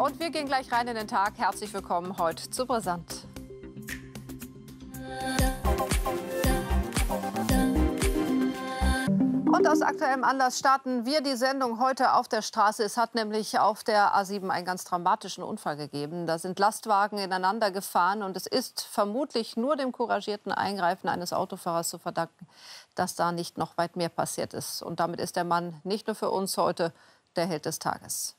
Und wir gehen gleich rein in den Tag. Herzlich willkommen heute zu Brisant. Und aus aktuellem Anlass starten wir die Sendung heute auf der Straße. Es hat nämlich auf der A7 einen ganz dramatischen Unfall gegeben. Da sind Lastwagen ineinander gefahren und es ist vermutlich nur dem couragierten Eingreifen eines Autofahrers zu verdanken, dass da nicht noch weit mehr passiert ist. Und damit ist der Mann nicht nur für uns heute der Held des Tages.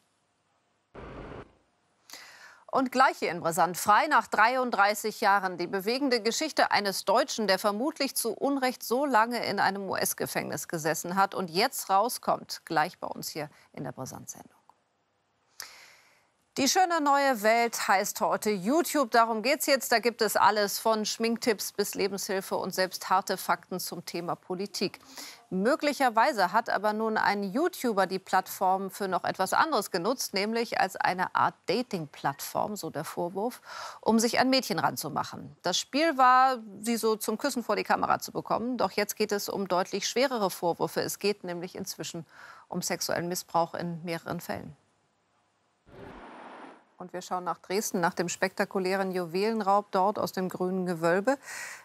Und gleich hier in Brisant-Frei nach 33 Jahren die bewegende Geschichte eines Deutschen, der vermutlich zu Unrecht so lange in einem US-Gefängnis gesessen hat und jetzt rauskommt. Gleich bei uns hier in der Brisant-Sendung. Die schöne neue Welt heißt heute YouTube. Darum geht's jetzt. Da gibt es alles von Schminktipps bis Lebenshilfe und selbst harte Fakten zum Thema Politik. Möglicherweise hat aber nun ein YouTuber die Plattform für noch etwas anderes genutzt, nämlich als eine Art Dating-Plattform, so der Vorwurf, um sich an Mädchen ranzumachen. Das Spiel war, sie so zum Küssen vor die Kamera zu bekommen. Doch jetzt geht es um deutlich schwerere Vorwürfe. Es geht nämlich inzwischen um sexuellen Missbrauch in mehreren Fällen. Und wir schauen nach Dresden. Nach dem spektakulären Juwelenraub dort aus dem grünen Gewölbe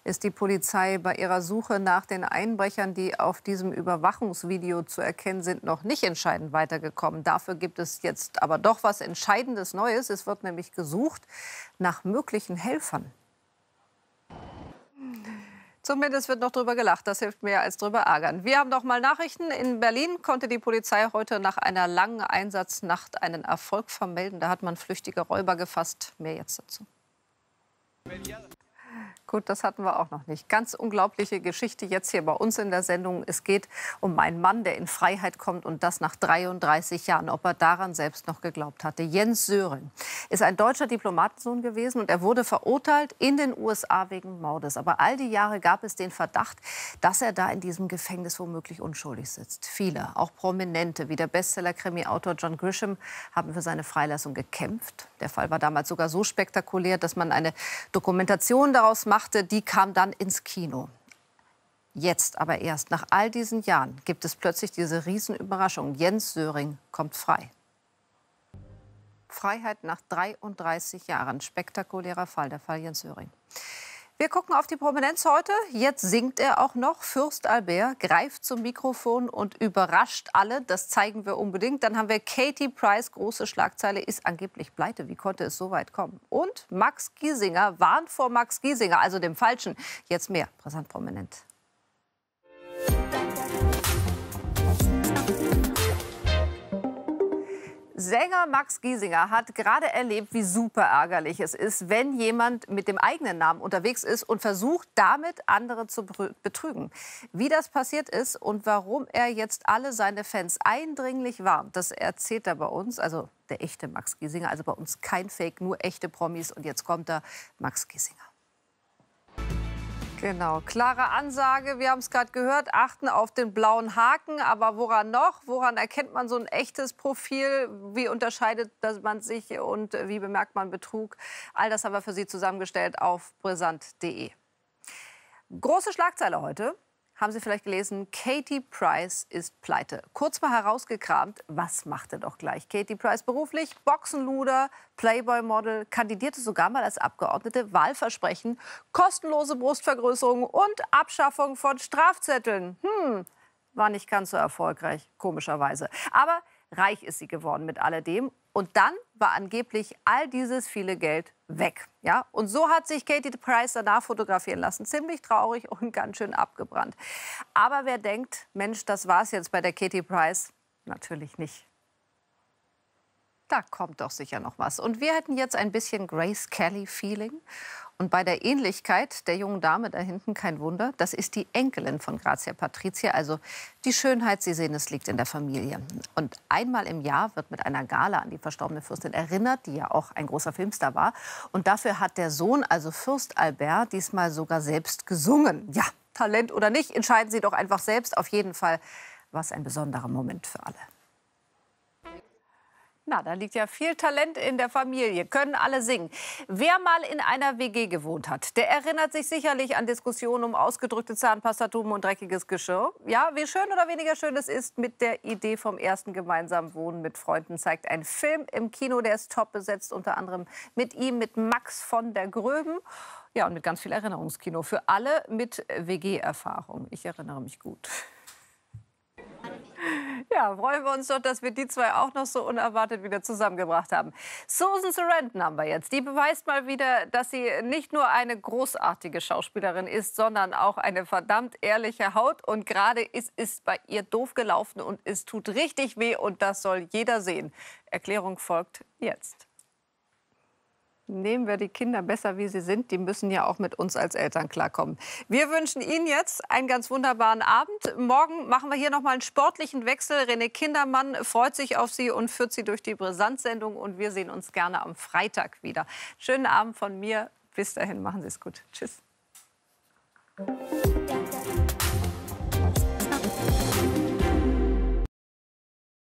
ist die Polizei bei ihrer Suche nach den Einbrechern, die auf diesem Überwachungsvideo zu erkennen sind, noch nicht entscheidend weitergekommen. Dafür gibt es jetzt aber doch was Entscheidendes Neues. Es wird nämlich gesucht nach möglichen Helfern. Zumindest wird noch drüber gelacht. Das hilft mehr als drüber ärgern. Wir haben noch mal Nachrichten. In Berlin konnte die Polizei heute nach einer langen Einsatznacht einen Erfolg vermelden. Da hat man flüchtige Räuber gefasst. Mehr jetzt dazu. Gut, das hatten wir auch noch nicht. Ganz unglaubliche Geschichte jetzt hier bei uns in der Sendung. Es geht um einen Mann, der in Freiheit kommt und das nach 33 Jahren. Ob er daran selbst noch geglaubt hatte. Jens Sören ist ein deutscher Diplomatensohn gewesen und er wurde verurteilt in den USA wegen Mordes. Aber all die Jahre gab es den Verdacht, dass er da in diesem Gefängnis womöglich unschuldig sitzt. Viele, auch Prominente, wie der Bestseller-Krimi-Autor John Grisham, haben für seine Freilassung gekämpft. Der Fall war damals sogar so spektakulär, dass man eine Dokumentation daraus macht machte, die kam dann ins Kino. Jetzt aber erst nach all diesen Jahren gibt es plötzlich diese Riesenüberraschung. Jens Söring kommt frei. Freiheit nach 33 Jahren. Spektakulärer Fall, der Fall Jens Söring. Wir gucken auf die Prominenz heute. Jetzt singt er auch noch. Fürst Albert greift zum Mikrofon und überrascht alle. Das zeigen wir unbedingt. Dann haben wir Katie Price, große Schlagzeile, ist angeblich pleite. Wie konnte es so weit kommen? Und Max Giesinger warnt vor Max Giesinger, also dem Falschen. Jetzt mehr. Brisant prominent. Sänger Max Giesinger hat gerade erlebt, wie super ärgerlich es ist, wenn jemand mit dem eigenen Namen unterwegs ist und versucht, damit andere zu betrügen. Wie das passiert ist und warum er jetzt alle seine Fans eindringlich warnt, das erzählt er bei uns, also der echte Max Giesinger, also bei uns kein Fake, nur echte Promis. Und jetzt kommt er, Max Giesinger. Genau, klare Ansage. Wir haben es gerade gehört, achten auf den blauen Haken. Aber woran noch? Woran erkennt man so ein echtes Profil? Wie unterscheidet man sich und wie bemerkt man Betrug? All das haben wir für Sie zusammengestellt auf brisant.de. Große Schlagzeile heute haben Sie vielleicht gelesen, Katie Price ist pleite. Kurz mal herausgekramt, was macht er doch gleich? Katie Price beruflich, Boxenluder, Playboy-Model, kandidierte sogar mal als Abgeordnete, Wahlversprechen, kostenlose Brustvergrößerung und Abschaffung von Strafzetteln. Hm, war nicht ganz so erfolgreich, komischerweise. Aber reich ist sie geworden mit alledem. Und dann war angeblich all dieses viele Geld weg. Ja? Und so hat sich Katie Price danach fotografieren lassen. Ziemlich traurig und ganz schön abgebrannt. Aber wer denkt, Mensch, das war's jetzt bei der Katie Price? Natürlich nicht. Da kommt doch sicher noch was. Und wir hätten jetzt ein bisschen Grace Kelly-Feeling und bei der Ähnlichkeit der jungen Dame da hinten, kein Wunder, das ist die Enkelin von Grazia Patrizia. Also die Schönheit, Sie sehen, es liegt in der Familie. Und einmal im Jahr wird mit einer Gala an die verstorbene Fürstin erinnert, die ja auch ein großer Filmstar war. Und dafür hat der Sohn, also Fürst Albert, diesmal sogar selbst gesungen. Ja, Talent oder nicht, entscheiden Sie doch einfach selbst. Auf jeden Fall war es ein besonderer Moment für alle. Na, da liegt ja viel Talent in der Familie, können alle singen. Wer mal in einer WG gewohnt hat, der erinnert sich sicherlich an Diskussionen um ausgedrückte Zahnpastatuben und dreckiges Geschirr. Ja, wie schön oder weniger schön es ist, mit der Idee vom ersten gemeinsamen Wohnen mit Freunden zeigt ein Film im Kino, der ist top besetzt, unter anderem mit ihm, mit Max von der Gröben. Ja, und mit ganz viel Erinnerungskino für alle mit WG-Erfahrung. Ich erinnere mich gut ja, freuen wir uns doch, dass wir die zwei auch noch so unerwartet wieder zusammengebracht haben. Susan Sarandon haben wir jetzt. Die beweist mal wieder, dass sie nicht nur eine großartige Schauspielerin ist, sondern auch eine verdammt ehrliche Haut. Und gerade ist es bei ihr doof gelaufen und es tut richtig weh und das soll jeder sehen. Erklärung folgt jetzt. Nehmen wir die Kinder besser, wie sie sind. Die müssen ja auch mit uns als Eltern klarkommen. Wir wünschen Ihnen jetzt einen ganz wunderbaren Abend. Morgen machen wir hier noch mal einen sportlichen Wechsel. René Kindermann freut sich auf Sie und führt Sie durch die Brisanzsendung. Und wir sehen uns gerne am Freitag wieder. Schönen Abend von mir. Bis dahin, machen Sie es gut. Tschüss.